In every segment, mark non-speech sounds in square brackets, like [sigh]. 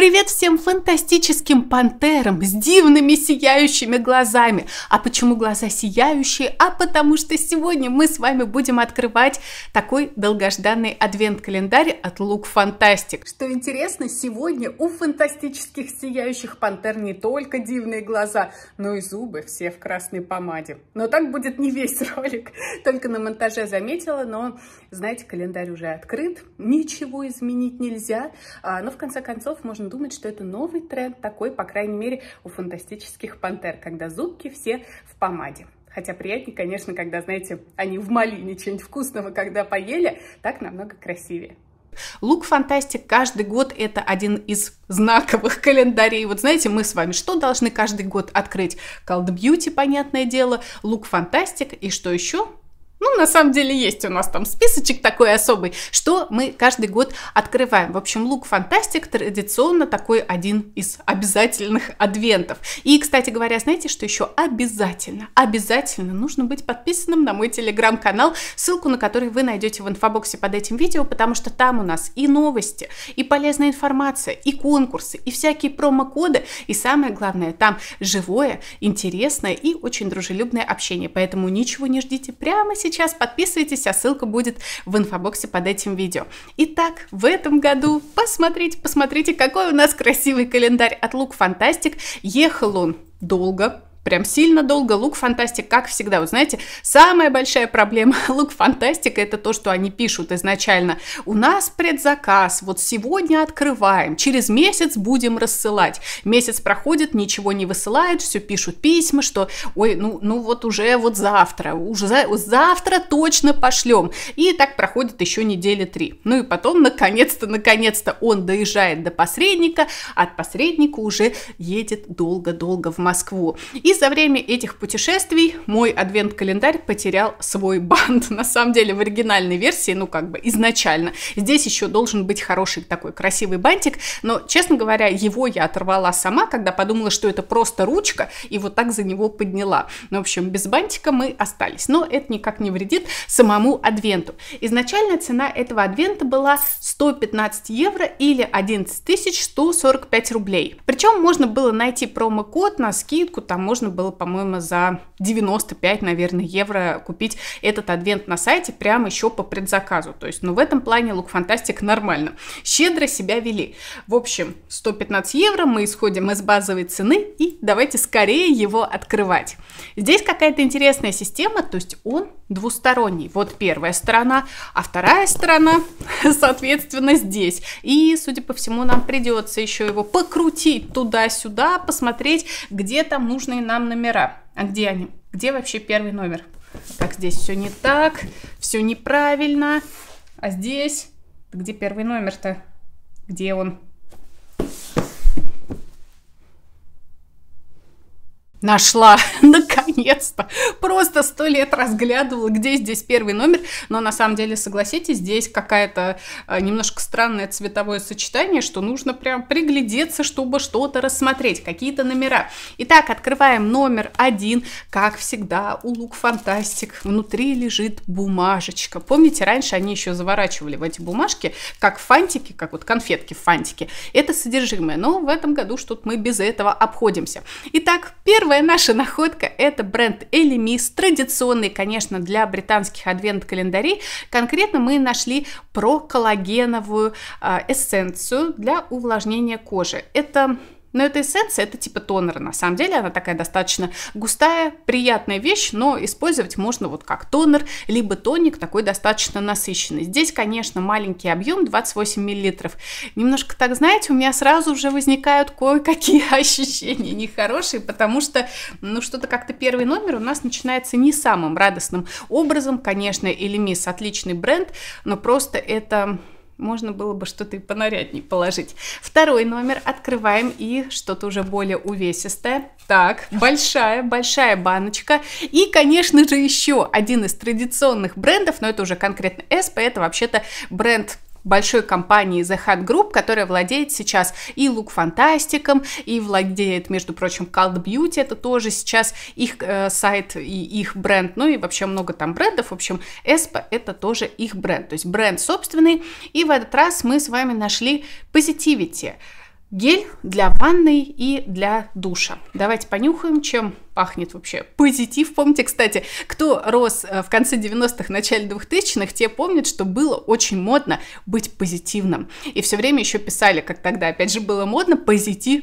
Привет всем фантастическим пантерам с дивными сияющими глазами. А почему глаза сияющие? А потому что сегодня мы с вами будем открывать такой долгожданный адвент-календарь от Look Fantastic. Что интересно, сегодня у фантастических сияющих пантер не только дивные глаза, но и зубы все в красной помаде. Но так будет не весь [laughs] ролик, только на монтаже заметила, но, знаете, календарь уже открыт, ничего изменить нельзя, а, но в конце концов можно думать, что это новый тренд, такой, по крайней мере, у фантастических пантер, когда зубки все в помаде. Хотя приятнее, конечно, когда, знаете, они в малине что-нибудь вкусного, когда поели, так намного красивее. Лук Фантастик каждый год это один из знаковых [laughs] календарей. Вот знаете, мы с вами что должны каждый год открыть? Cold Beauty, понятное дело, Лук Фантастик и что еще? Ну, на самом деле есть у нас там списочек такой особый, что мы каждый год открываем. В общем, лук фантастик традиционно такой один из обязательных адвентов. И, кстати говоря, знаете, что еще обязательно, обязательно нужно быть подписанным на мой телеграм-канал, ссылку на который вы найдете в инфобоксе под этим видео, потому что там у нас и новости, и полезная информация, и конкурсы, и всякие промокоды, и самое главное, там живое, интересное и очень дружелюбное общение. Поэтому ничего не ждите прямо сейчас сейчас, подписывайтесь, а ссылка будет в инфобоксе под этим видео. Итак, в этом году посмотрите, посмотрите, какой у нас красивый календарь от Look Fantastic. Ехал он долго, прям сильно долго. Лук Фантастик, как всегда, вот знаете, самая большая проблема [laughs] Лук Фантастика это то, что они пишут изначально. У нас предзаказ, вот сегодня открываем, через месяц будем рассылать. Месяц проходит, ничего не высылают, все пишут письма, что ой, ну, ну вот уже вот завтра, уже за, завтра точно пошлем. И так проходит еще недели три. Ну и потом, наконец-то, наконец-то он доезжает до посредника, а от посредника уже едет долго-долго в Москву. И и за время этих путешествий мой адвент-календарь потерял свой бант. На самом деле в оригинальной версии, ну как бы изначально. Здесь еще должен быть хороший такой красивый бантик, но, честно говоря, его я оторвала сама, когда подумала, что это просто ручка, и вот так за него подняла. Ну, в общем, без бантика мы остались, но это никак не вредит самому адвенту. Изначально цена этого адвента была 115 евро или 11 145 рублей. Причем можно было найти промокод на скидку, там можно можно было, по-моему, за 95, наверное, евро купить этот адвент на сайте прямо еще по предзаказу. То есть, ну, в этом плане Look Fantastic нормально. Щедро себя вели. В общем, 115 евро, мы исходим из базовой цены, и давайте скорее его открывать. Здесь какая-то интересная система, то есть он двусторонний. Вот первая сторона, а вторая сторона, [laughs] соответственно, здесь. И, судя по всему, нам придется еще его покрутить туда-сюда, посмотреть, где там нужные нам номера. А где они? Где вообще первый номер? Так, здесь все не так, все неправильно. А здесь, где первый номер-то? Где он? Нашла! [laughs] наконец наконец-то. Просто сто лет разглядывала, где здесь первый номер. Но на самом деле, согласитесь, здесь какая-то э, немножко странное цветовое сочетание, что нужно прям приглядеться, чтобы что-то рассмотреть, какие-то номера. Итак, открываем номер один. Как всегда, у Лук Фантастик внутри лежит бумажечка. Помните, раньше они еще заворачивали в эти бумажки, как фантики, как вот конфетки в фантике. Это содержимое, но в этом году что-то мы без этого обходимся. Итак, первая наша находка это бренд Элемис, традиционный, конечно, для британских адвент-календарей. Конкретно мы нашли про коллагеновую а, эссенцию для увлажнения кожи. Это но эта эссенция, это типа тонер, на самом деле, она такая достаточно густая, приятная вещь, но использовать можно вот как тонер, либо тоник такой достаточно насыщенный. Здесь, конечно, маленький объем, 28 мл. Немножко так, знаете, у меня сразу уже возникают кое-какие [laughs] ощущения нехорошие, потому что, ну, что-то как-то первый номер у нас начинается не самым радостным образом. Конечно, Элемис отличный бренд, но просто это можно было бы что-то и понаряднее положить. Второй номер открываем и что-то уже более увесистое. Так, большая, большая баночка. И, конечно же, еще один из традиционных брендов, но это уже конкретно S, это вообще-то бренд большой компании The Hat Group, которая владеет сейчас и Look Фантастиком, и владеет, между прочим, Cult Beauty, это тоже сейчас их э, сайт и их бренд, ну и вообще много там брендов, в общем, Espa это тоже их бренд, то есть бренд собственный, и в этот раз мы с вами нашли Positivity, гель для ванной и для душа. Давайте понюхаем, чем пахнет вообще позитив. Помните, кстати, кто рос э, в конце 90-х, начале 2000-х, те помнят, что было очень модно быть позитивным. И все время еще писали, как тогда, опять же, было модно позитив.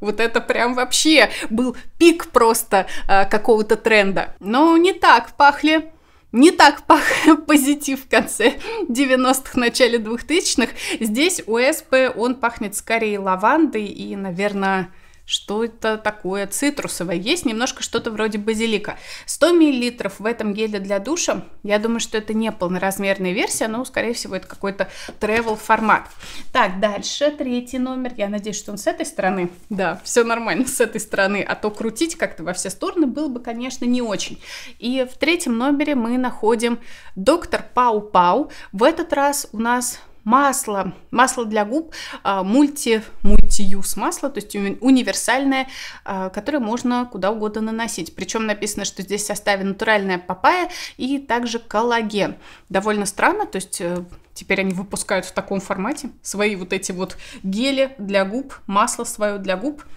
Вот это прям вообще был пик просто э, какого-то тренда. Но не так пахли не так пах [laughs] позитив в конце 90-х, начале 2000-х. Здесь у СП он пахнет скорее лавандой и, наверное, что это такое цитрусовое. Есть немножко что-то вроде базилика. 100 мл в этом геле для душа. Я думаю, что это не полноразмерная версия, но, скорее всего, это какой-то travel формат. Так, дальше третий номер. Я надеюсь, что он с этой стороны. Да, все нормально с этой стороны. А то крутить как-то во все стороны было бы, конечно, не очень. И в третьем номере мы находим доктор Пау Пау. В этот раз у нас масло, масло для губ, а, мульти, мультиюз масло, то есть универсальное, а, которое можно куда угодно наносить. Причем написано, что здесь в составе натуральная папайя и также коллаген. Довольно странно, то есть э, теперь они выпускают в таком формате свои вот эти вот гели для губ, масло свое для губ –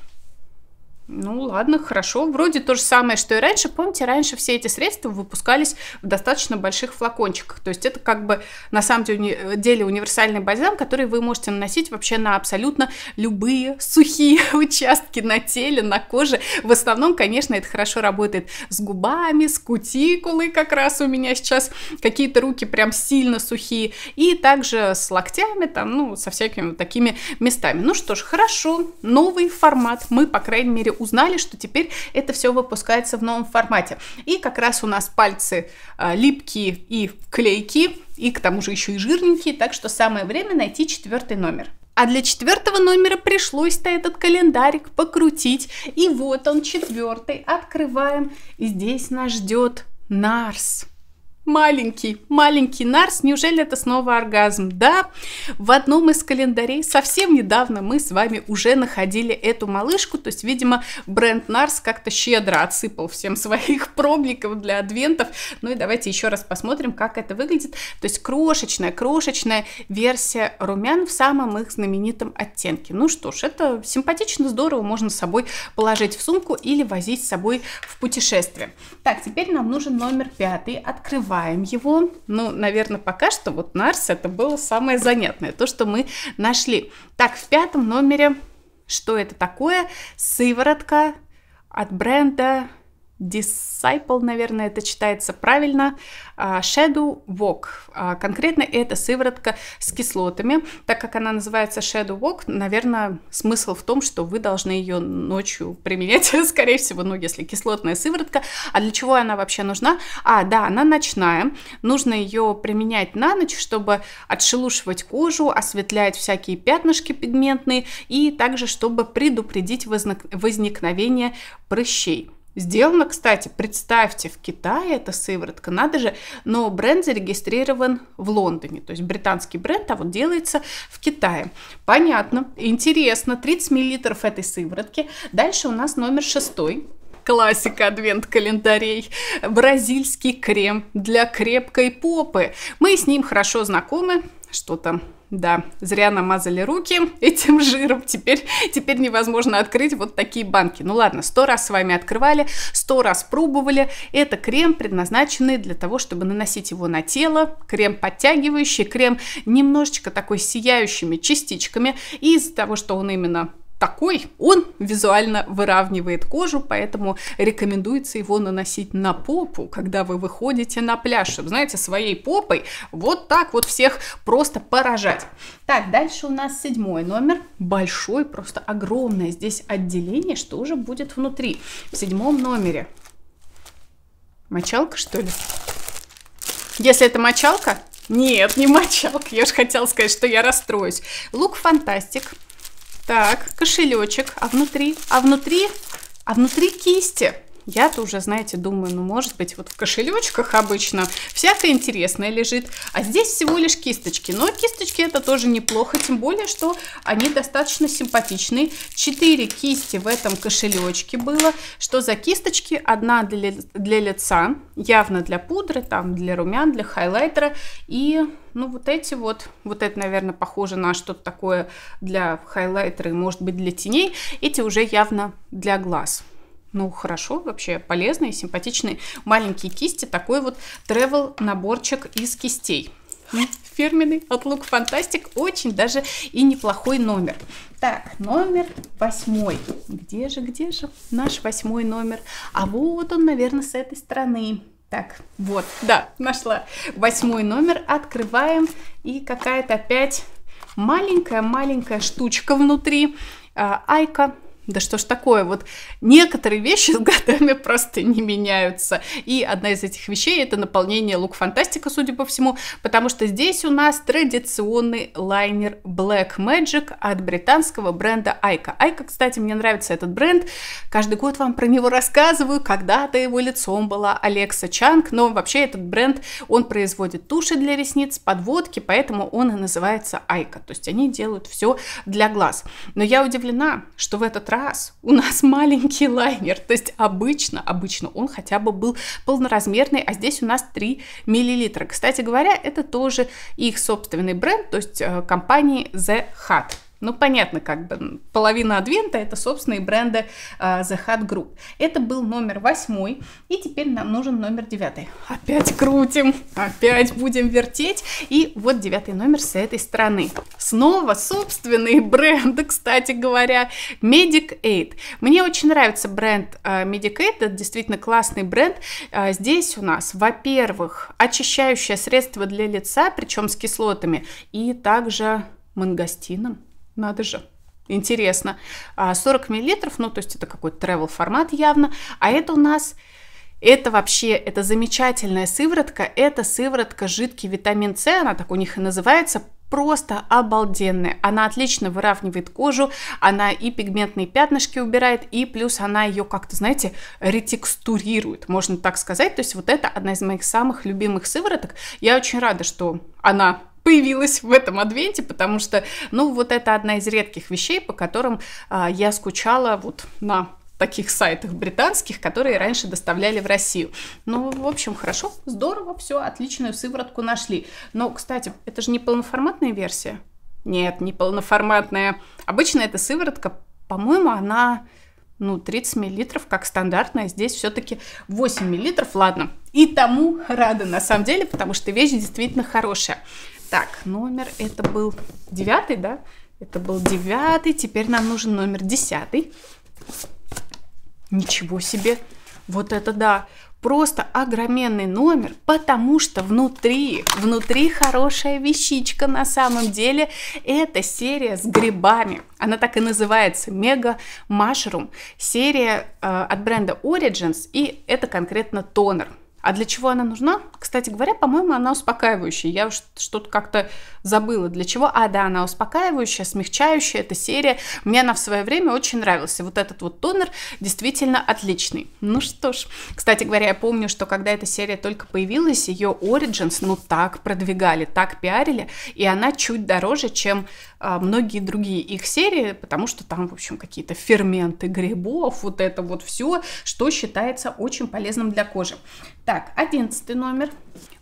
ну ладно, хорошо. Вроде то же самое, что и раньше. Помните, раньше все эти средства выпускались в достаточно больших флакончиках. То есть это как бы на самом деле универсальный бальзам, который вы можете наносить вообще на абсолютно любые сухие [laughs] участки на теле, на коже. В основном, конечно, это хорошо работает с губами, с кутикулой как раз у меня сейчас какие-то руки прям сильно сухие. И также с локтями, там, ну, со всякими вот такими местами. Ну что ж, хорошо. Новый формат. Мы, по крайней мере, узнали, что теперь это все выпускается в новом формате. И как раз у нас пальцы э, липкие и клейкие, и к тому же еще и жирненькие, так что самое время найти четвертый номер. А для четвертого номера пришлось-то этот календарик покрутить. И вот он четвертый. Открываем. И здесь нас ждет Нарс. Маленький, маленький Нарс, неужели это снова оргазм? Да, в одном из календарей совсем недавно мы с вами уже находили эту малышку, то есть, видимо, бренд Нарс как-то щедро отсыпал всем своих [laughs] пробников для адвентов. Ну и давайте еще раз посмотрим, как это выглядит. То есть крошечная, крошечная версия румян в самом их знаменитом оттенке. Ну что ж, это симпатично, здорово, можно с собой положить в сумку или возить с собой в путешествие. Так, теперь нам нужен номер пятый. Открываем развиваем его. Ну, наверное, пока что вот Нарс это было самое занятное, то, что мы нашли. Так, в пятом номере что это такое? Сыворотка от бренда Disciple, наверное, это читается правильно, а, Shadow Walk. А, конкретно это сыворотка с кислотами. Так как она называется Shadow Walk, наверное, смысл в том, что вы должны ее ночью применять, [laughs] скорее всего, ну, если кислотная сыворотка. А для чего она вообще нужна? А, да, она ночная. Нужно ее применять на ночь, чтобы отшелушивать кожу, осветлять всякие пятнышки пигментные и также, чтобы предупредить возникновение прыщей. Сделано, кстати, представьте, в Китае эта сыворотка, надо же, но бренд зарегистрирован в Лондоне, то есть британский бренд, а вот делается в Китае. Понятно, интересно, 30 мл этой сыворотки. Дальше у нас номер шестой, классика адвент-календарей, бразильский крем для крепкой попы. Мы с ним хорошо знакомы, что там да, зря намазали руки [laughs] этим жиром, теперь, теперь невозможно открыть вот такие банки. Ну ладно, сто раз с вами открывали, сто раз пробовали. Это крем, предназначенный для того, чтобы наносить его на тело, крем подтягивающий, крем немножечко такой сияющими частичками. И из-за того, что он именно такой, он визуально выравнивает кожу, поэтому рекомендуется его наносить на попу, когда вы выходите на пляж, чтобы, знаете, своей попой вот так вот всех просто поражать. Так, дальше у нас седьмой номер, большой, просто огромное здесь отделение, что же будет внутри в седьмом номере. Мочалка, что ли? Если это мочалка, нет, не мочалка, я же хотела сказать, что я расстроюсь. Лук Фантастик – так, кошелечек. А внутри? А внутри? А внутри кисти. Я-то уже, знаете, думаю, ну, может быть, вот в кошелечках обычно всякое интересное лежит, а здесь всего лишь кисточки. Но кисточки это тоже неплохо, тем более, что они достаточно симпатичные. Четыре кисти в этом кошелечке было. Что за кисточки? Одна для, для лица, явно для пудры, там, для румян, для хайлайтера. И, ну, вот эти вот, вот это, наверное, похоже на что-то такое для хайлайтера и, может быть, для теней. Эти уже явно для глаз. Ну, хорошо, вообще полезные, симпатичные маленькие кисти. Такой вот travel наборчик из кистей. Ну, фирменный от Look Fantastic. Очень даже и неплохой номер. Так, номер восьмой. Где же, где же наш восьмой номер? А вот он, наверное, с этой стороны. Так, вот, да, нашла восьмой номер. Открываем. И какая-то опять маленькая-маленькая штучка внутри. А, Айка да что ж такое, вот некоторые вещи с годами [laughs] просто не меняются. И одна из этих вещей это наполнение лук фантастика, судя по всему, потому что здесь у нас традиционный лайнер Black Magic от британского бренда Айка. Айка, кстати, мне нравится этот бренд. Каждый год вам про него рассказываю. Когда-то его лицом была Алекса Чанг, но вообще этот бренд, он производит туши для ресниц, подводки, поэтому он и называется Айка. То есть они делают все для глаз. Но я удивлена, что в этот раз у нас [laughs] маленький лайнер, то есть обычно, обычно он хотя бы был полноразмерный, а здесь у нас 3 миллилитра. Кстати говоря, это тоже их собственный бренд, то есть э, компании The Hut. Ну, понятно, как бы половина адвента это собственные бренды э, The Hat Group. Это был номер восьмой, и теперь нам нужен номер девятый. Опять крутим, опять будем вертеть. И вот девятый номер с этой стороны. Снова собственные [laughs] бренды, кстати говоря, Medic Aid. Мне очень нравится бренд э, Medic Aid, это действительно классный бренд. Э, здесь у нас, во-первых, очищающее средство для лица, причем с кислотами, и также мангостином. Надо же. Интересно. 40 а миллилитров, ну, то есть это какой-то travel формат явно. А это у нас, это вообще, это замечательная сыворотка. Это сыворотка жидкий витамин С, она так у них и называется, просто обалденная. Она отлично выравнивает кожу, она и пигментные пятнышки убирает, и плюс она ее как-то, знаете, ретекстурирует, можно так сказать. То есть вот это одна из моих самых любимых сывороток. Я очень рада, что она появилась в этом адвенте, потому что, ну, вот это одна из редких вещей, по которым а, я скучала вот на таких сайтах британских, которые раньше доставляли в Россию. Ну, в общем, хорошо, здорово, все, отличную сыворотку нашли. Но, кстати, это же не полноформатная версия. Нет, не полноформатная. Обычно эта сыворотка, по-моему, она ну, 30 миллилитров, как стандартная, здесь все-таки 8 миллилитров, ладно. И тому рада, на самом деле, потому что вещь действительно хорошая. Так, номер это был девятый, да? Это был девятый, теперь нам нужен номер десятый. Ничего себе! Вот это да! Просто огроменный номер, потому что внутри, внутри хорошая вещичка на самом деле. Это серия с грибами. Она так и называется, Мега Mushroom. Серия э, от бренда Origins, и это конкретно тонер. А для чего она нужна? Кстати говоря, по-моему, она успокаивающая. Я что-то как-то забыла, для чего. А, да, она успокаивающая, смягчающая, эта серия. Мне она в свое время очень нравилась. И вот этот вот тонер действительно отличный. Ну что ж, кстати говоря, я помню, что когда эта серия только появилась, ее Origins, ну, так продвигали, так пиарили, и она чуть дороже, чем а, многие другие их серии, потому что там, в общем, какие-то ферменты грибов, вот это вот все, что считается очень полезным для кожи. Так, одиннадцатый номер.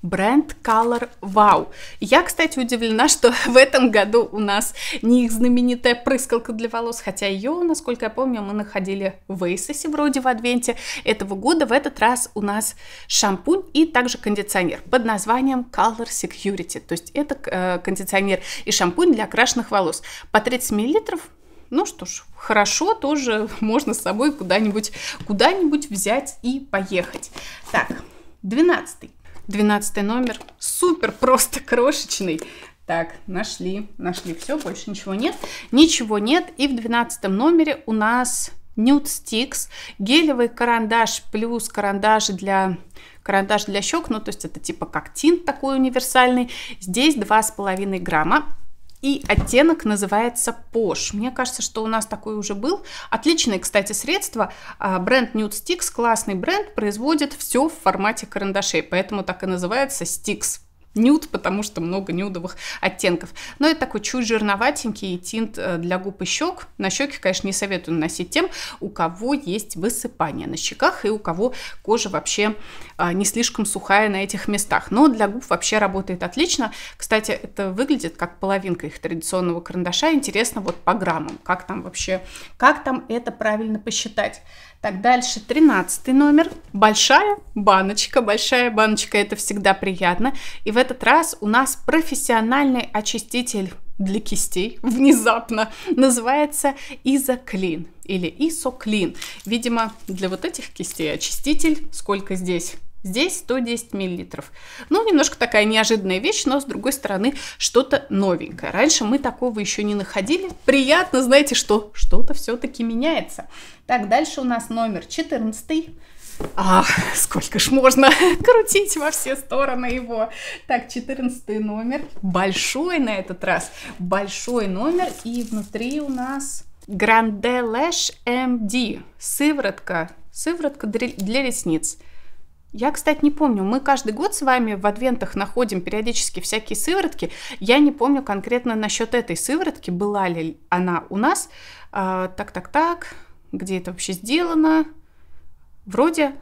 Бренд Color Wow. Я, кстати, удивлена, что [laughs] в этом году у нас не их знаменитая прыскалка для волос, хотя ее, насколько я помню, мы находили в Эйсосе вроде в адвенте этого года. В этот раз у нас шампунь и также кондиционер под названием Color Security. То есть это э, кондиционер и шампунь для окрашенных волос. По 30 миллилитров ну что ж, хорошо, тоже [laughs] можно с собой куда-нибудь куда нибудь взять и поехать. Так, двенадцатый, двенадцатый номер. Супер, просто крошечный. Так, нашли, нашли все, больше ничего нет. Ничего нет. И в двенадцатом номере у нас Nude Sticks, гелевый карандаш плюс карандаш для карандаш для щек, ну то есть это типа как тинт такой универсальный. Здесь два с половиной грамма. И оттенок называется Posh. Мне кажется, что у нас такой уже был. Отличное, кстати, средство. А, бренд Nude Sticks, классный бренд, производит все в формате карандашей, поэтому так и называется Sticks нюд, потому что много нюдовых оттенков. Но это такой чуть жирноватенький тинт э, для губ и щек. На щеки, конечно, не советую наносить тем, у кого есть высыпание на щеках и у кого кожа вообще а, не слишком сухая на этих местах. Но для губ вообще работает отлично. Кстати, это выглядит как половинка их традиционного карандаша. Интересно вот по граммам, как там вообще, как там это правильно посчитать. Так, дальше 13 номер. Большая баночка. Большая баночка, это всегда приятно. И в этот раз у нас профессиональный очиститель для кистей [laughs] внезапно называется изоклин или исоклин. Видимо, для вот этих кистей очиститель, сколько здесь Здесь 110 миллилитров. Ну, немножко такая неожиданная вещь, но, с другой стороны, что-то новенькое. Раньше мы такого еще не находили. Приятно, знаете, что что-то все-таки меняется. Так, дальше у нас номер 14. Ах, сколько ж можно [laughs] крутить во все стороны его. Так, 14 номер. Большой на этот раз. Большой номер. И внутри у нас Grande Lash MD. Сыворотка. Сыворотка для ресниц. Я, кстати, не помню. Мы каждый год с вами в адвентах находим периодически всякие сыворотки. Я не помню конкретно насчет этой сыворотки, была ли она у нас. Так-так-так, где это вообще сделано? Вроде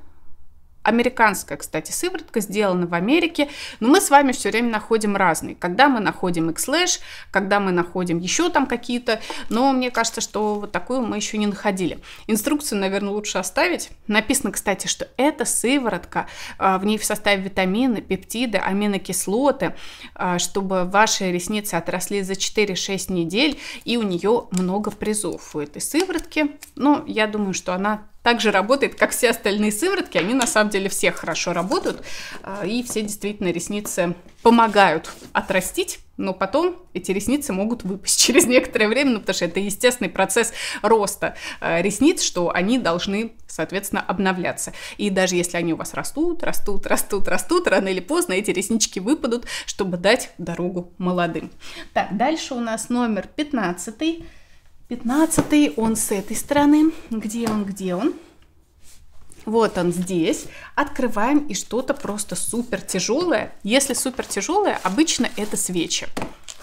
Американская, кстати, сыворотка сделана в Америке, но мы с вами все время находим разные. Когда мы находим X-Lash, когда мы находим еще там какие-то, но мне кажется, что вот такую мы еще не находили. Инструкцию, наверное, лучше оставить. Написано, кстати, что это сыворотка, а, в ней в составе витамины, пептиды, аминокислоты, а, чтобы ваши ресницы отросли за 4-6 недель, и у нее много призов у этой сыворотки. Но ну, я думаю, что она также работает, как все остальные сыворотки. Они на самом деле все хорошо работают, а, и все действительно ресницы помогают отрастить но потом эти ресницы могут выпасть [laughs] через некоторое время, ну, потому что это естественный процесс роста а, ресниц, что они должны, соответственно, обновляться. И даже если они у вас растут, растут, растут, растут, рано или поздно эти реснички выпадут, чтобы дать дорогу молодым. Так, дальше у нас номер 15 пятнадцатый он с этой стороны. Где он, где он? Вот он здесь. Открываем и что-то просто супер тяжелое. Если супер тяжелое, обычно это свечи.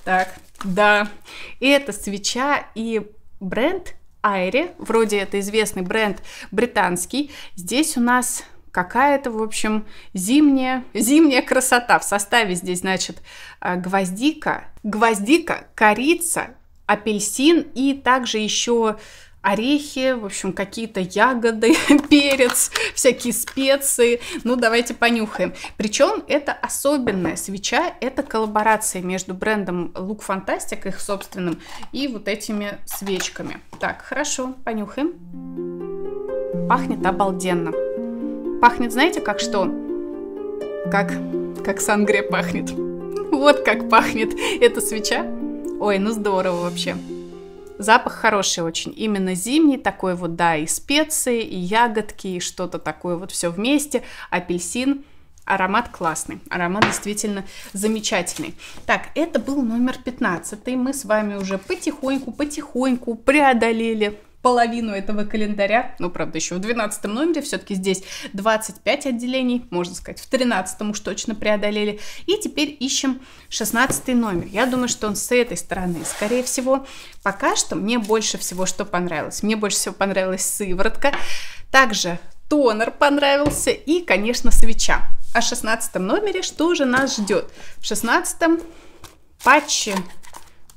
Так, да, это свеча и бренд Айри. Вроде это известный бренд британский. Здесь у нас какая-то, в общем, зимняя, зимняя красота. В составе здесь, значит, э, гвоздика, гвоздика, корица, апельсин и также еще орехи, в общем, какие-то ягоды, [laughs] перец, всякие специи. Ну, давайте понюхаем. Причем это особенная свеча, это коллаборация между брендом Look Fantastic, их собственным, и вот этими свечками. Так, хорошо, понюхаем. Пахнет обалденно. Пахнет, знаете, как что? Как, как сангре пахнет. [laughs] Вот как пахнет эта свеча. Ой, ну здорово вообще. Запах хороший очень, именно зимний, такой вот, да, и специи, и ягодки, и что-то такое вот все вместе, апельсин, аромат классный, аромат действительно замечательный. Так, это был номер 15, мы с вами уже потихоньку-потихоньку преодолели половину этого календаря. Ну, правда, еще в 12 номере все-таки здесь 25 отделений, можно сказать, в 13 уж точно преодолели. И теперь ищем 16 номер. Я думаю, что он с этой стороны, скорее всего. Пока что мне больше всего что понравилось. Мне больше всего понравилась сыворотка. Также тонер понравился и, конечно, свеча. О 16 номере что же нас ждет? В 16 патче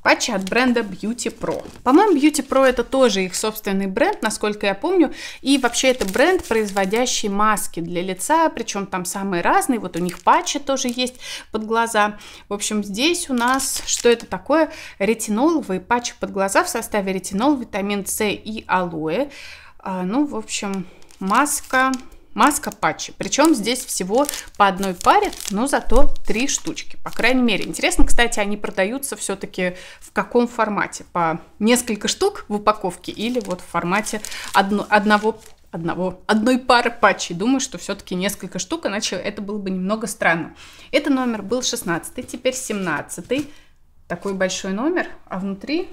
Патчи от бренда Beauty Pro. По-моему, Beauty Pro это тоже их собственный бренд, насколько я помню. И вообще это бренд, производящий маски для лица, причем там самые разные. Вот у них патчи тоже есть под глаза. В общем, здесь у нас, что это такое? Ретиноловые патчи под глаза в составе ретинол, витамин С и алоэ. А, ну, в общем, маска маска патчи. Причем здесь всего по одной паре, но зато три штучки. По крайней мере, интересно, кстати, они продаются все-таки в каком формате? По несколько штук в упаковке или вот в формате одно, одного одного, одной пары патчей. Думаю, что все-таки несколько штук, иначе это было бы немного странно. Это номер был 16, теперь 17. Такой большой номер, а внутри...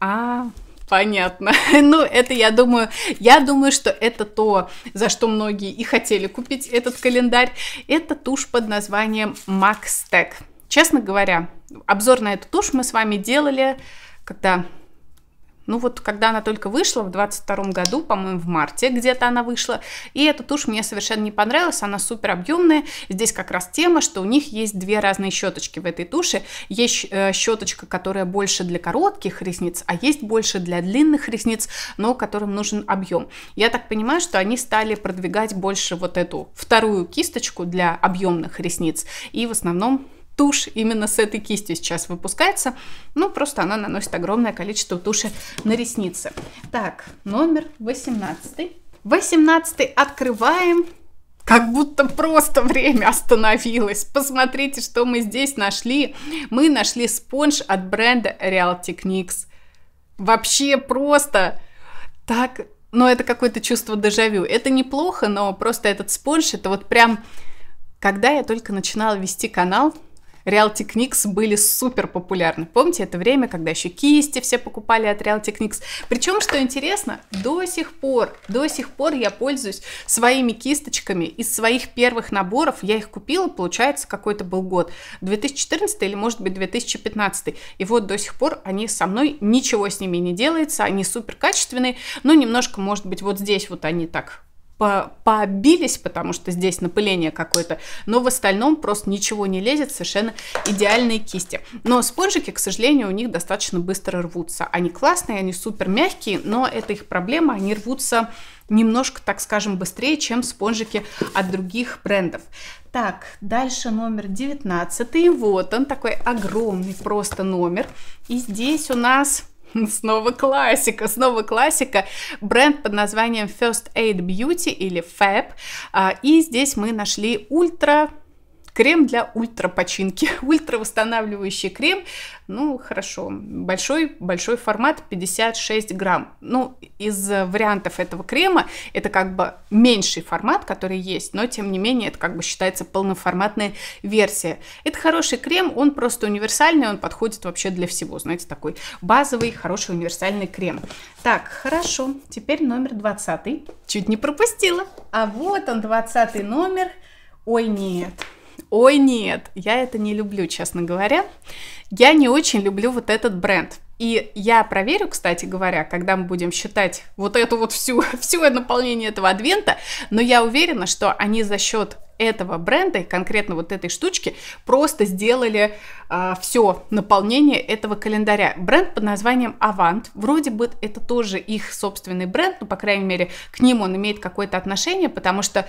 А Понятно. [laughs] Ну, это я думаю, я думаю, что это то, за что многие и хотели купить этот календарь. Это тушь под названием Max Tech. Честно говоря, обзор на эту тушь мы с вами делали, когда ну вот, когда она только вышла в 22 году, по-моему, в марте где-то она вышла, и эта тушь мне совершенно не понравилась, она супер объемная. Здесь как раз тема, что у них есть две разные щеточки в этой туши. Есть э, щеточка, которая больше для коротких ресниц, а есть больше для длинных ресниц, но которым нужен объем. Я так понимаю, что они стали продвигать больше вот эту вторую кисточку для объемных ресниц, и в основном тушь именно с этой кистью сейчас выпускается. Ну, просто она наносит огромное количество туши на ресницы. Так, номер 18. 18 открываем. Как будто просто время остановилось. Посмотрите, что мы здесь нашли. Мы нашли спонж от бренда Real Techniques. Вообще просто так, но это какое-то чувство дежавю. Это неплохо, но просто этот спонж, это вот прям... Когда я только начинала вести канал, Realty Knicks были супер популярны. Помните это время, когда еще кисти все покупали от Realty Knicks? Причем, что интересно, до сих пор, до сих пор я пользуюсь своими кисточками из своих первых наборов. Я их купила, получается, какой-то был год. 2014 или, может быть, 2015. И вот до сих пор они со мной, ничего с ними не делается, они супер качественные. но немножко, может быть, вот здесь вот они так по пообились, потому что здесь напыление какое-то, но в остальном просто ничего не лезет, совершенно идеальные кисти. Но спонжики, к сожалению, у них достаточно быстро рвутся. Они классные, они супер мягкие, но это их проблема, они рвутся немножко, так скажем, быстрее, чем спонжики от других брендов. Так, дальше номер 19. Вот он такой огромный просто номер. И здесь у нас [laughs] Снова классика, снова классика. Бренд под названием First Aid Beauty или FAB. А, и здесь мы нашли ультра крем для ультрапочинки, [laughs] ультравосстанавливающий крем, ну, хорошо, большой, большой формат, 56 грамм. Ну, из вариантов этого крема это как бы меньший формат, который есть, но тем не менее это как бы считается полноформатная версия. Это хороший крем, он просто универсальный, он подходит вообще для всего, знаете, такой базовый, хороший универсальный крем. Так, хорошо, теперь номер 20, чуть не пропустила, а вот он 20 номер, ой нет, Ой, нет, я это не люблю, честно говоря. Я не очень люблю вот этот бренд. И я проверю, кстати говоря, когда мы будем считать вот эту вот всю, [laughs] всю наполнение этого адвента, но я уверена, что они за счет этого бренда, конкретно вот этой штучки, просто сделали э, а, все наполнение этого календаря. Бренд под названием Avant, вроде бы это тоже их собственный бренд, ну, по крайней мере, к ним он имеет какое-то отношение, потому что э,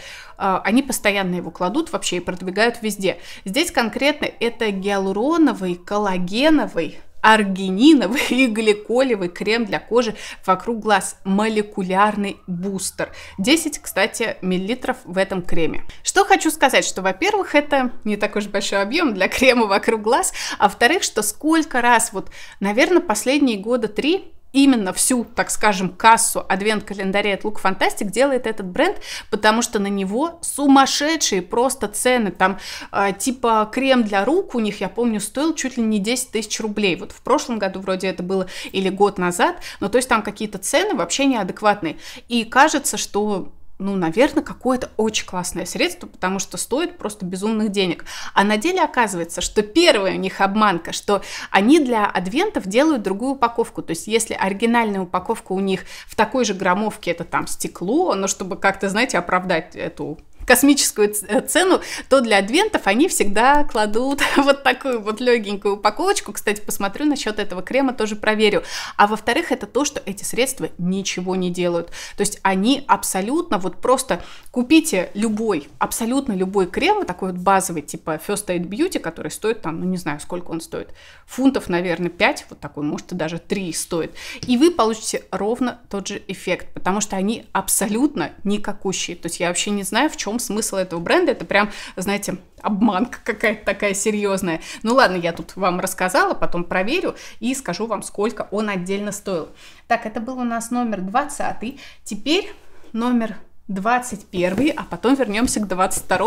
они постоянно его кладут вообще и продвигают везде. Здесь конкретно это гиалуроновый, коллагеновый аргининовый и гликолевый крем для кожи вокруг глаз. Молекулярный бустер. 10, кстати, миллилитров в этом креме. Что хочу сказать, что, во-первых, это не такой же большой объем для [laughs] крема вокруг глаз, а во-вторых, что сколько раз, вот, наверное, последние года три именно всю, так скажем, кассу адвент-календаря от Look Fantastic делает этот бренд, потому что на него сумасшедшие просто цены. Там э, типа крем для рук у них, я помню, стоил чуть ли не 10 тысяч рублей. Вот в прошлом году вроде это было или год назад. Но то есть там какие-то цены вообще неадекватные. И кажется, что ну, наверное, какое-то очень классное средство, потому что стоит просто безумных денег. А на деле оказывается, что первая у них обманка, что они для адвентов делают другую упаковку. То есть если оригинальная упаковка у них в такой же граммовке, это там стекло, но чтобы как-то, знаете, оправдать эту космическую э, цену, то для адвентов они всегда кладут [laughs] вот такую вот легенькую упаковочку. Кстати, посмотрю насчет этого крема, тоже проверю. А во-вторых, это то, что эти средства ничего не делают. То есть они абсолютно, вот просто купите любой, абсолютно любой крем, такой вот базовый, типа First Aid Beauty, который стоит там, ну не знаю, сколько он стоит, фунтов, наверное, 5, вот такой, может, и даже 3 стоит. И вы получите ровно тот же эффект, потому что они абсолютно никакущие. То есть я вообще не знаю, в чем чем смысл этого бренда. Это прям, знаете, обманка какая-то такая серьезная. Ну ладно, я тут вам рассказала, потом проверю и скажу вам, сколько он отдельно стоил. Так, это был у нас номер 20. Теперь номер 21, а потом вернемся к 22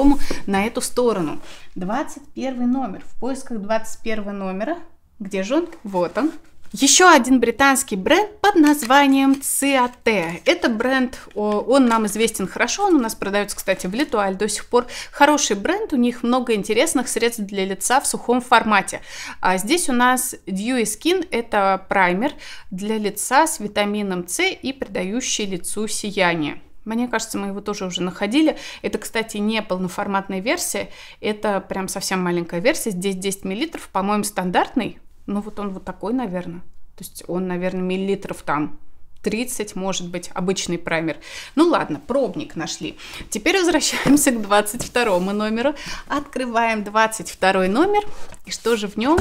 на эту сторону. 21 номер. В поисках 21 номера. Где же он? Вот он. Еще один британский бренд под названием Ciate. А это бренд, он нам известен хорошо, он у нас продается, кстати, в Литуаль до сих пор. Хороший бренд, у них много интересных средств для лица в сухом формате. А здесь у нас Dewy Skin, это праймер для лица с витамином С и придающий лицу сияние. Мне кажется, мы его тоже уже находили. Это, кстати, не полноформатная версия. Это прям совсем маленькая версия. Здесь 10 мл, по-моему, стандартный. Ну вот он вот такой, наверное. То есть он, наверное, миллилитров там 30, может быть, обычный праймер. Ну ладно, пробник нашли. Теперь возвращаемся к 22 номеру. Открываем 22 номер. И что же в нем?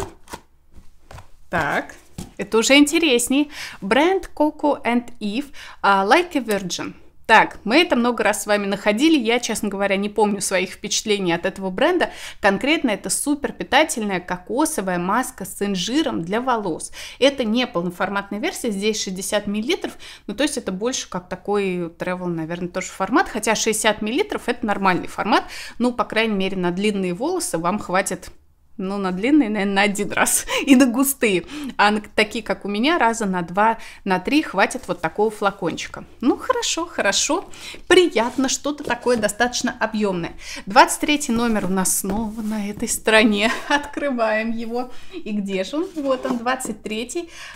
Так, это уже интересней. Бренд Coco and Eve uh, Like a Virgin. Так, мы это много раз с вами находили. Я, честно говоря, не помню своих впечатлений от этого бренда. Конкретно это супер питательная кокосовая маска с инжиром для волос. Это не полноформатная версия, здесь 60 мл. Ну, то есть это больше как такой travel, наверное, тоже формат. Хотя 60 мл это нормальный формат. Ну, по крайней мере, на длинные волосы вам хватит ну, на длинные, наверное, на один раз, [laughs] и на густые. А на такие, как у меня, раза на два, на три хватит вот такого флакончика. Ну, хорошо, хорошо, приятно, что-то такое достаточно объемное. 23 номер у нас снова на этой стороне, [laughs] открываем его. И где же он? Вот он, 23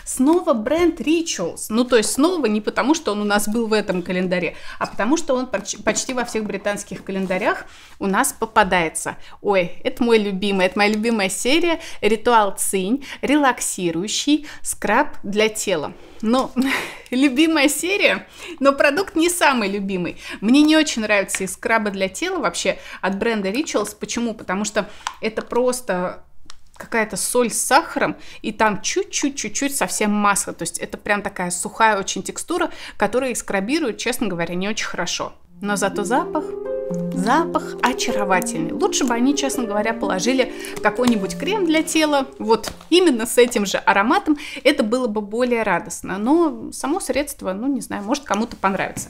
Снова бренд Rituals, ну, то есть снова не потому, что он у нас был в этом календаре, а потому, что он почти во всех британских календарях у нас попадается. Ой, это мой любимый, это моя любимая любимая серия «Ритуал Цинь», релаксирующий скраб для тела. Ну, [laughs] любимая серия, но продукт не самый любимый. Мне не очень нравятся и скрабы для тела вообще от бренда Rituals. Почему? Потому что это просто какая-то соль с сахаром, и там чуть-чуть-чуть-чуть совсем масло. То есть это прям такая сухая очень текстура, которая скрабирует, честно говоря, не очень хорошо. Но зато запах Запах очаровательный. Лучше бы они, честно говоря, положили какой-нибудь крем для тела. Вот именно с этим же ароматом это было бы более радостно. Но само средство, ну не знаю, может кому-то понравится.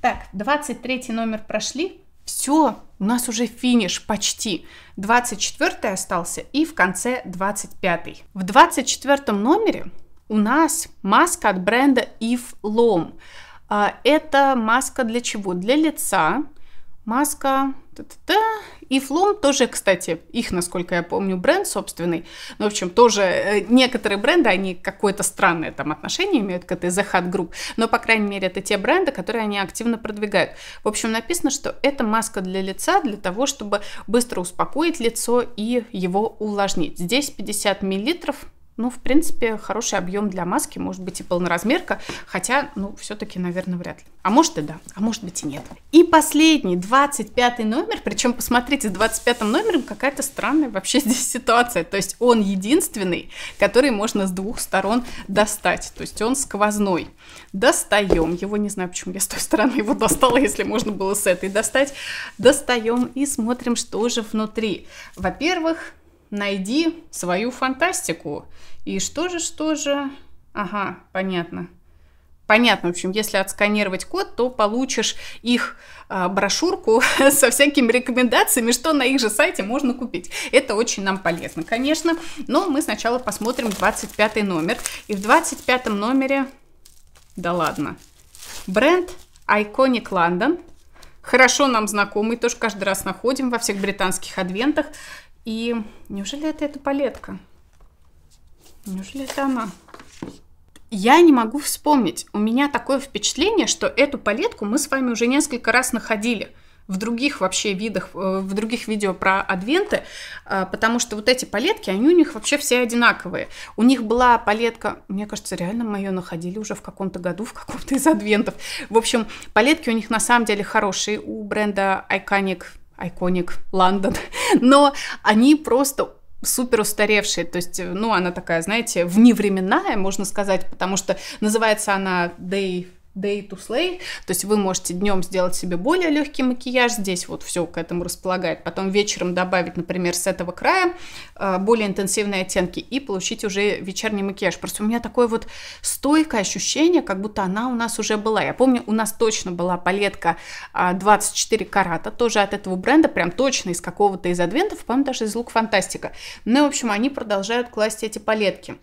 Так, 23 номер прошли. Все, у нас уже финиш почти. 24 остался и в конце 25. -й. В 24 номере у нас маска от бренда If Lom. А, это маска для чего? Для лица, маска, та-та-та. И Флом тоже, кстати, их, насколько я помню, бренд собственный. Ну, в общем, тоже э, некоторые бренды, они какое-то странное там отношение имеют к этой The Hat Group. Но, по крайней мере, это те бренды, которые они активно продвигают. В общем, написано, что это маска для лица, для того, чтобы быстро успокоить лицо и его увлажнить. Здесь 50 миллилитров ну, в принципе, хороший объем для маски, может быть и полноразмерка, хотя, ну, все-таки, наверное, вряд ли. А может и да, а может быть и нет. И последний, 25 номер, причем, посмотрите, с 25 номером какая-то странная вообще [laughs] здесь ситуация, то есть он единственный, который можно с двух сторон достать, то есть он сквозной. Достаем его, не знаю, почему я с той стороны его достала, если можно было с этой достать. Достаем и смотрим, что же внутри. Во-первых, найди свою фантастику. И что же, что же... Ага, понятно. Понятно, в общем, если отсканировать код, то получишь их э, брошюрку [laughs] со всякими рекомендациями, что на их же сайте можно купить. Это очень нам полезно, конечно. Но мы сначала посмотрим 25 номер. И в 25 номере... Да ладно. Бренд Iconic London. Хорошо нам знакомый, тоже каждый раз находим во всех британских адвентах. И неужели это эта палетка? Неужели это она? Я не могу вспомнить. У меня такое впечатление, что эту палетку мы с вами уже несколько раз находили в других вообще видах, э, в других видео про адвенты, э, потому что вот эти палетки, они у них вообще все одинаковые. У них была палетка, мне кажется, реально мы ее находили уже в каком-то году, в каком-то из адвентов. В общем, палетки у них на самом деле хорошие. У бренда Iconic Айконик Лондон. [laughs] Но они просто супер устаревшие. То есть, ну, она такая, знаете, вневременная, можно сказать, потому что называется она Day Day to Slay. То есть вы можете днем сделать себе более легкий макияж, здесь вот все к этому располагает. Потом вечером добавить, например, с этого края э, более интенсивные оттенки и получить уже вечерний макияж. Просто у меня такое вот стойкое ощущение, как будто она у нас уже была. Я помню, у нас точно была палетка 24 а, карата, тоже от этого бренда, прям точно из какого-то из адвентов, по-моему, даже из лук Фантастика. Ну в общем, они продолжают класть эти палетки.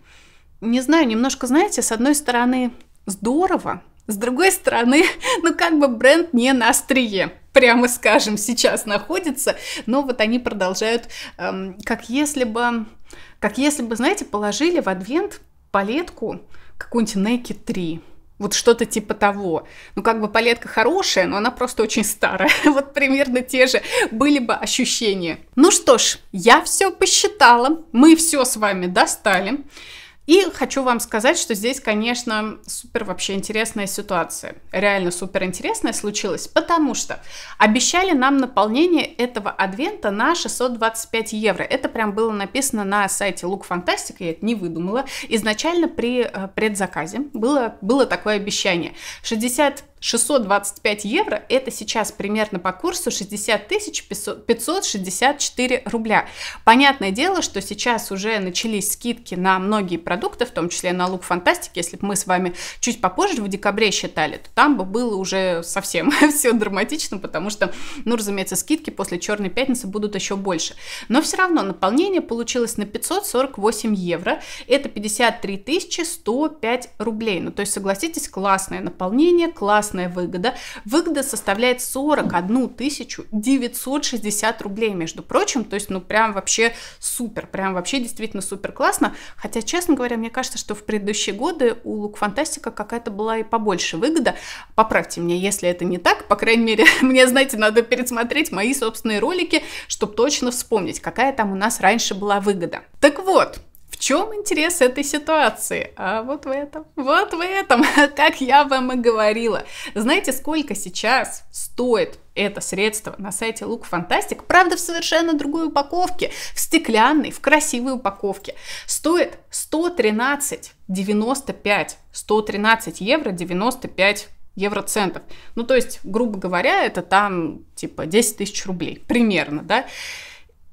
Не знаю, немножко, знаете, с одной стороны, здорово, с другой стороны, [laughs] ну как бы бренд не на острие, прямо скажем, сейчас находится, но вот они продолжают, эм, как если бы, как если бы, знаете, положили в адвент палетку какую-нибудь Nike 3, вот что-то типа того. Ну, как бы палетка хорошая, но она просто очень старая. [laughs] Вот примерно те же были бы ощущения. Ну что ж, я все посчитала, мы все с вами достали. И хочу вам сказать, что здесь, конечно, супер вообще интересная ситуация. Реально супер интересная случилась, потому что обещали нам наполнение этого адвента на 625 евро. Это прям было написано на сайте Look Fantastic, я это не выдумала. Изначально при э, предзаказе было, было такое обещание. 60 625 евро – это сейчас примерно по курсу 60 564 рубля. Понятное дело, что сейчас уже начались скидки на многие продукты, в том числе на лук фантастики. Если бы мы с вами чуть попозже в декабре считали, то там бы было уже совсем [laughs] все драматично, потому что, ну, разумеется, скидки после Черной пятницы будут еще больше. Но все равно наполнение получилось на 548 евро. Это 53 105 рублей. Ну, то есть, согласитесь, классное наполнение, классное прекрасная выгода. Выгода составляет 41 960 рублей, между прочим. То есть, ну, прям вообще супер, прям вообще действительно супер классно. Хотя, честно говоря, мне кажется, что в предыдущие годы у Лук Фантастика какая-то была и побольше выгода. Поправьте меня, если это не так. По крайней мере, [laughs] мне, знаете, надо пересмотреть мои собственные ролики, чтобы точно вспомнить, какая там у нас раньше была выгода. Так вот, чем интерес этой ситуации? А вот в этом, вот в этом, [laughs] как я вам и говорила. Знаете, сколько сейчас стоит это средство на сайте Look Fantastic, правда в совершенно другой упаковке, в стеклянной, в красивой упаковке, стоит 113,95, 113 евро 95 евроцентов. Ну, то есть, грубо говоря, это там типа 10 тысяч рублей примерно, да.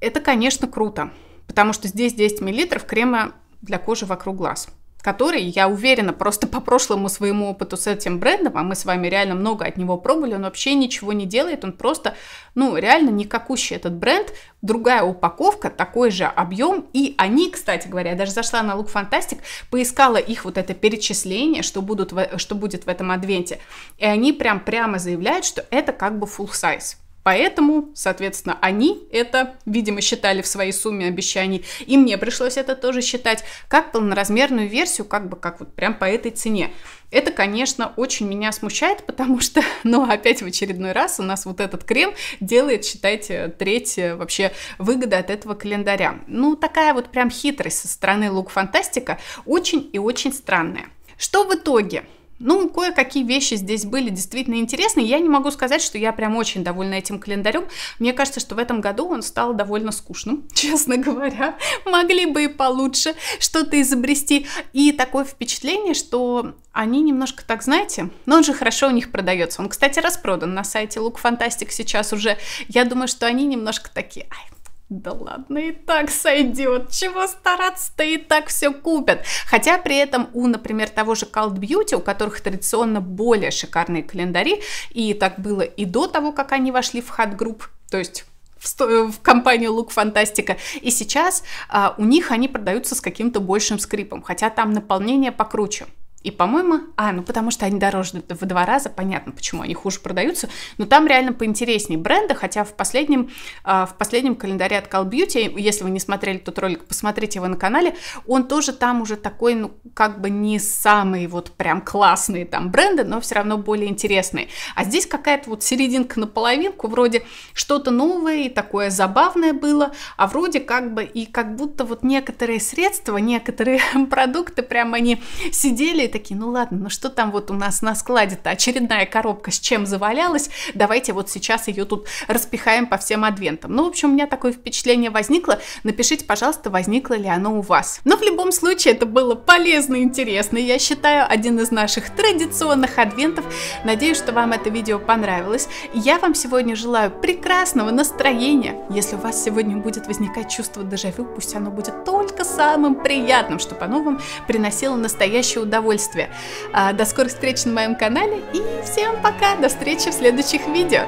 Это, конечно, круто потому что здесь 10 мл крема для кожи вокруг глаз который, я уверена, просто по прошлому своему опыту с этим брендом, а мы с вами реально много от него пробовали, он вообще ничего не делает, он просто, ну, реально никакущий этот бренд, другая упаковка, такой же объем, и они, кстати говоря, я даже зашла на Look Fantastic, поискала их вот это перечисление, что, будут, что будет в этом адвенте, и они прям прямо заявляют, что это как бы full size, Поэтому, соответственно, они это, видимо, считали в своей сумме обещаний, и мне пришлось это тоже считать как полноразмерную версию, как бы как вот прям по этой цене. Это, конечно, очень меня смущает, [laughs] потому что, ну, опять в очередной раз у нас вот этот крем делает, считайте, третья э, вообще выгода от этого календаря. Ну, такая вот прям хитрость со стороны Лук Фантастика очень и очень странная. Что в итоге? Ну, кое-какие вещи здесь были действительно интересные. Я не могу сказать, что я прям очень довольна этим календарем. Мне кажется, что в этом году он стал довольно скучным, [laughs] честно говоря. Могли бы и получше что-то изобрести. И такое впечатление, что они немножко так, знаете, но он же хорошо у них продается. Он, кстати, распродан на сайте Look Fantastic сейчас уже. Я думаю, что они немножко такие, ай, да ладно, и так сойдет, чего стараться-то, и так все купят. Хотя при этом у, например, того же Cult Beauty, у которых традиционно более шикарные календари, и так было и до того, как они вошли в Hot Group, то есть в, э, компанию Look Fantastica. И сейчас а, у них они продаются с каким-то большим скрипом, хотя там наполнение покруче. И, по-моему, а, ну потому что они дороже в два раза, понятно, почему они хуже продаются, но там реально поинтереснее бренды, хотя в последнем, а, в последнем календаре от Call Beauty, если вы не смотрели тот ролик, посмотрите его на канале, он тоже там уже такой, ну, как бы не самые вот прям классные там бренды, но все равно более интересные. А здесь какая-то вот серединка на половинку, вроде что-то новое и такое забавное было, а вроде как бы и как будто вот некоторые средства, некоторые [laughs] продукты прям они сидели такие, ну ладно, ну что там вот у нас на складе-то очередная коробка с чем завалялась, давайте вот сейчас ее тут распихаем по всем адвентам. Ну, в общем, у меня такое впечатление возникло. Напишите, пожалуйста, возникло ли оно у вас. Но в любом случае это было полезно и интересно. Я считаю, один из наших традиционных адвентов. Надеюсь, что вам это видео понравилось. Я вам сегодня желаю прекрасного настроения. Если у вас сегодня будет возникать чувство дежавю, пусть оно будет только самым приятным, чтобы оно вам приносило настоящее удовольствие удовольствие. А, до скорых встреч на моем канале и всем пока, до встречи в следующих видео.